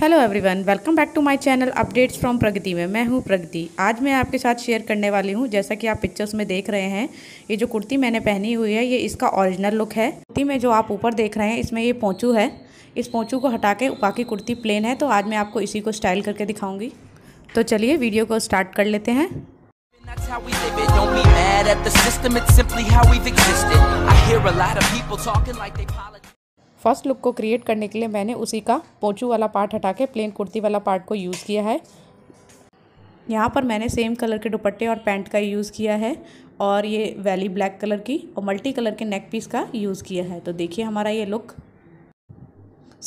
hello everyone welcome back to my channel updates from Pragati में मैं हूं प्रगति आज मैं आपके साथ शेयर करने वाली हूं जैसा कि आप पिक्चर्स में देख रहे हैं ये जो कुर्ती मैंने पहनी हुई है ये इसका ओरिजिनल लुक है कुर्ती में जो आप ऊपर देख रहे हैं इसमें ये पोंचू है इस पोंचू को हटा के बाकी कुर्ती प्लेन है तो आज मैं आपको इसी को स्टाइल करके दिखाऊँगी तो चलिए वीडियो को स्टार्ट कर लेते हैं फर्स्ट लुक को क्रिएट करने के लिए मैंने उसी का पोचू वाला पार्ट हटा के प्लेन कुर्ती वाला पार्ट को यूज़ किया है यहाँ पर मैंने सेम कलर के दुपट्टे और पैंट का यूज़ किया है और ये वैली ब्लैक कलर की और मल्टी कलर के नेक पीस का यूज़ किया है तो देखिए हमारा ये लुक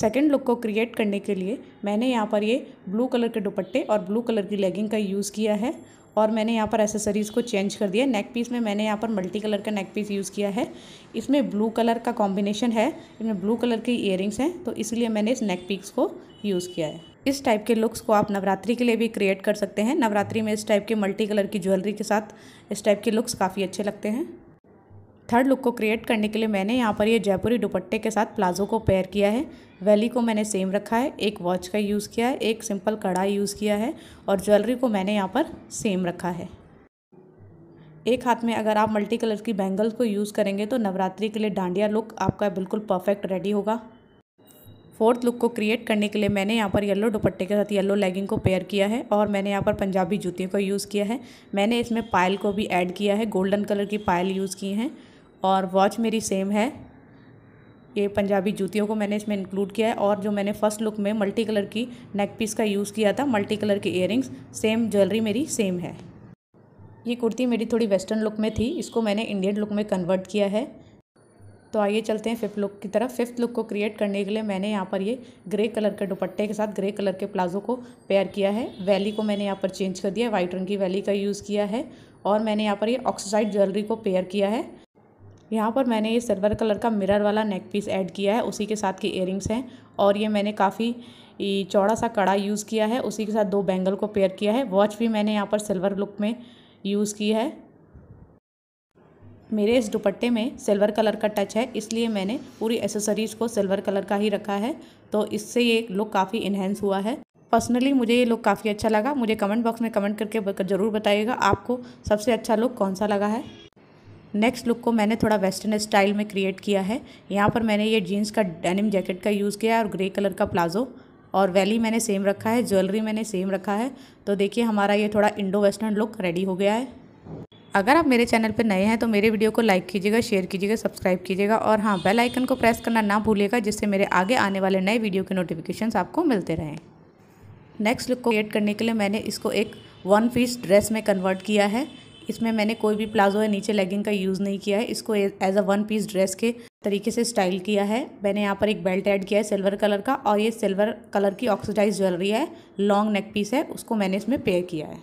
सेकेंड लुक को क्रिएट करने के लिए मैंने यहाँ पर ये ब्लू कलर के दुपट्टे और ब्लू कलर की लेगिंग का यूज़ किया है और मैंने यहाँ पर एसेसरीज़ को चेंज कर दिया नेक पीस में मैंने यहाँ पर मल्टी कलर का नेक पीस यूज़ किया है इसमें ब्लू कलर का कॉम्बिनेशन है इसमें ब्लू कलर की ईयरिंग्स हैं तो इसलिए मैंने इस नेक पीस को यूज़ किया है इस टाइप के लुक्स को आप नवरात्रि के लिए भी क्रिएट कर सकते हैं नवरात्रि में इस टाइप के मल्टी कलर की ज्वेलरी के साथ इस टाइप के लुक्स काफ़ी अच्छे लगते हैं थर्ड लुक को क्रिएट करने के लिए मैंने यहाँ पर ये जयपुरी दुपट्टे के साथ प्लाजो को पेयर किया है वैली को मैंने सेम रखा है एक वॉच का यूज़ किया है एक सिंपल कढ़ाई यूज़ किया है और ज्वेलरी को मैंने यहाँ पर सेम रखा है एक हाथ में अगर आप मल्टी कलर की बैंगल्स को यूज़ करेंगे तो नवरात्रि के लिए डांडिया लुक आपका बिल्कुल परफेक्ट रेडी होगा फोर्थ लुक को क्रिएट करने के लिए मैंने यहाँ पर येलो दुपट्टे के साथ येलो लेगिंग को पेयर किया है और मैंने यहाँ पर पंजाबी जूतियों का यूज़ किया है मैंने इसमें पायल को भी ऐड किया है गोल्डन कलर की पायल यूज़ की हैं और वॉच मेरी सेम है ये पंजाबी जूतियों को मैंने इसमें इंक्लूड किया है और जो मैंने फर्स्ट लुक में मल्टी कलर की नेक पीस का यूज़ किया था मल्टी कलर की इयरिंग्स सेम ज्वेलरी मेरी सेम है ये कुर्ती मेरी थोड़ी वेस्टर्न लुक में थी इसको मैंने इंडियन लुक में कन्वर्ट किया है तो आइए चलते हैं फिफ्थ लुक की तरफ फिफ्थ लुक को क्रिएट करने के लिए मैंने यहाँ पर ये ग्रे कलर के दुपट्टे के साथ ग्रे कलर के प्लाजो को पेयर किया है वैली को मैंने यहाँ पर चेंज कर दिया वाइट रंग की वैली का यूज़ किया है और मैंने यहाँ पर ये ऑक्सीसाइड ज्वेलरी को पेयर किया है यहाँ पर मैंने ये सिल्वर कलर का मिरर वाला नेक पीस ऐड किया है उसी के साथ की इयरिंग्स हैं और ये मैंने काफ़ी चौड़ा सा कड़ा यूज़ किया है उसी के साथ दो बैंगल को पेयर किया है वॉच भी मैंने यहाँ पर सिल्वर लुक में यूज़ की है मेरे इस दुपट्टे में सिल्वर कलर का टच है इसलिए मैंने पूरी एसेसरीज़ को सिल्वर कलर का ही रखा है तो इससे ये लुक काफ़ी इन्हेंस हुआ है पर्सनली मुझे ये लुक काफ़ी अच्छा लगा मुझे कमेंट बॉक्स में कमेंट करके ज़रूर बताइएगा आपको सबसे अच्छा लुक कौन सा लगा है नेक्स्ट लुक को मैंने थोड़ा वेस्टर्न स्टाइल में क्रिएट किया है यहाँ पर मैंने ये जीन्स का डेनिम जैकेट का यूज़ किया है और ग्रे कलर का प्लाजो और वैली मैंने सेम रखा है ज्वेलरी मैंने सेम रखा है तो देखिए हमारा ये थोड़ा इंडो वेस्टर्न लुक रेडी हो गया है अगर आप मेरे चैनल पर नए हैं तो मेरे वीडियो को लाइक कीजिएगा शेयर कीजिएगा सब्सक्राइब कीजिएगा और हाँ बेल आइकन को प्रेस करना ना भूलिएगा जिससे मेरे आगे आने वाले नए वीडियो के नोटिफिकेशंस आपको मिलते रहें नेक्स्ट लुक को क्रिएट करने के लिए मैंने इसको एक वन पीस ड्रेस में कन्वर्ट किया है इसमें मैंने कोई भी प्लाजो या नीचे लेगिंग का यूज़ नहीं किया है इसको as a one piece dress के तरीके से स्टाइल किया है मैंने यहाँ पर एक बेल्ट ऐड किया है सिल्वर कलर का और ये सिल्वर कलर की ऑक्सीडाइज ज्वेलरी है लॉन्ग नेक पीस है उसको मैंने इसमें पेयर किया है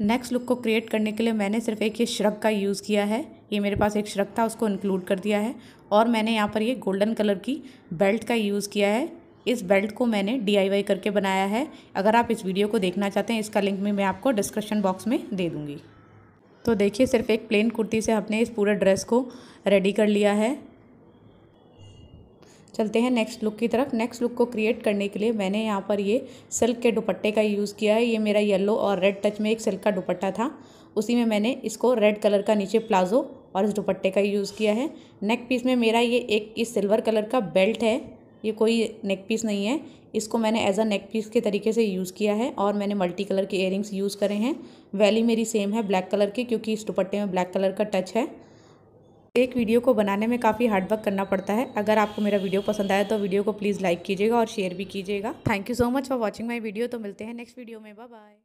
नेक्स्ट लुक को क्रिएट करने के लिए मैंने सिर्फ एक ये श्रक का यूज़ किया है ये मेरे पास एक श्रक था उसको इंक्लूड कर दिया है और मैंने यहाँ पर ये गोल्डन कलर की बेल्ट का यूज़ किया है इस बेल्ट को मैंने डी करके बनाया है अगर आप इस वीडियो को देखना चाहते हैं इसका लिंक भी मैं आपको डिस्क्रिप्शन बॉक्स में दे दूँगी तो देखिए सिर्फ एक प्लेन कुर्ती से हमने इस पूरे ड्रेस को रेडी कर लिया है चलते हैं नेक्स्ट लुक की तरफ नेक्स्ट लुक को क्रिएट करने के लिए मैंने यहाँ पर ये सिल्क के दुपट्टे का यूज़ किया है ये मेरा येलो और रेड टच में एक सिल्क का दुपट्टा था उसी में मैंने इसको रेड कलर का नीचे प्लाजो और इस दुपट्टे का यूज़ किया है नेक पीस में मेरा ये एक इस सिल्वर कलर का बेल्ट है ये कोई नेक पीस नहीं है इसको मैंने एज अ नेक पीस के तरीके से यूज़ किया है और मैंने मल्टी कलर के एयरिंग्स यूज़ करे हैं वैली मेरी सेम है ब्लैक कलर की क्योंकि इस दुपट्टे में ब्लैक कलर का टच है एक वीडियो को बनाने में काफ़ी हार्डवर्क करना पड़ता है अगर आपको मेरा वीडियो पसंद आया तो वीडियो को प्लीज़ लाइक कीजिएगा और शेयर भी कीजिएगा thank you so much for watching my video तो मिलते हैं नेक्स्ट वीडियो में बाय